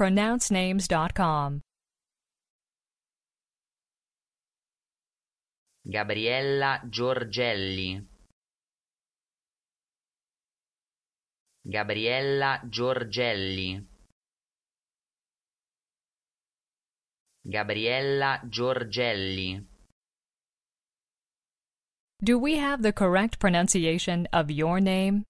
pronouncenames.com. Gabriella Giorgelli. Gabriella Giorgelli. Gabriella Giorgelli. Do we have the correct pronunciation of your name?